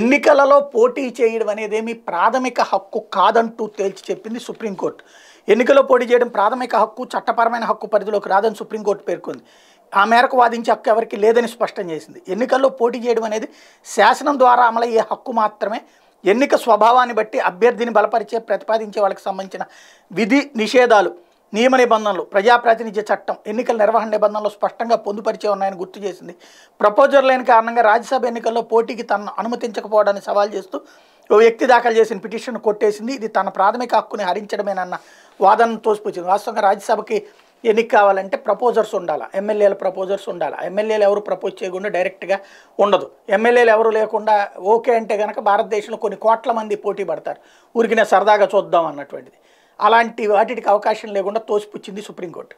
ఎన్నికలలో పోటీ చేయడం అనేది ఏమి ప్రాథమిక హక్కు కాదంటూ తేల్చి చెప్పింది సుప్రీంకోర్టు ఎన్నికలో పోటీ చేయడం ప్రాథమిక హక్కు చట్టపరమైన హక్కు పరిధిలోకి రాదని సుప్రీంకోర్టు పేర్కొంది ఆ మేరకు వాదించే హక్కు ఎవరికి లేదని స్పష్టం చేసింది ఎన్నికల్లో పోటీ చేయడం అనేది శాసనం ద్వారా అమలయ్యే హక్కు మాత్రమే ఎన్నిక స్వభావాన్ని బట్టి అభ్యర్థిని బలపరిచే ప్రతిపాదించే వాళ్ళకి సంబంధించిన విధి నిషేధాలు నియమ నిబంధనలు ప్రజాప్రాతినిధ్య చట్టం ఎన్నికల నిర్వహణ నిబంధనలు స్పష్టంగా పొందుపరిచే ఉన్నాయని గుర్తు చేసింది ప్రపోజర్ లేని కారణంగా రాజ్యసభ ఎన్నికల్లో పోటీకి తనను అనుమతించకపోవడాన్ని సవాల్ చేస్తూ ఓ వ్యక్తి దాఖలు చేసిన పిటిషన్ కొట్టేసింది ఇది తన ప్రాథమిక హక్కుని హరించడమేనన్న వాదనను తోసిపుచ్చింది వాస్తవంగా రాజ్యసభకి ఎన్నిక కావాలంటే ప్రపోజర్స్ ఉండాలి ఎమ్మెల్యేల ప్రపోజర్స్ ఉండాలి ఎమ్మెల్యేలు ఎవరు ప్రపోజ్ చేయకుండా డైరెక్ట్గా ఉండదు ఎమ్మెల్యేలు ఎవరు లేకుండా ఓకే అంటే కనుక భారతదేశంలో కొన్ని కోట్ల మంది పోటీ పడతారు ఊరికినే సరదాగా చూద్దాం అన్నటువంటిది అలాంటి వాటికి అవకాశం లేకుండా తోసిపుచ్చింది సుప్రీంకోర్టు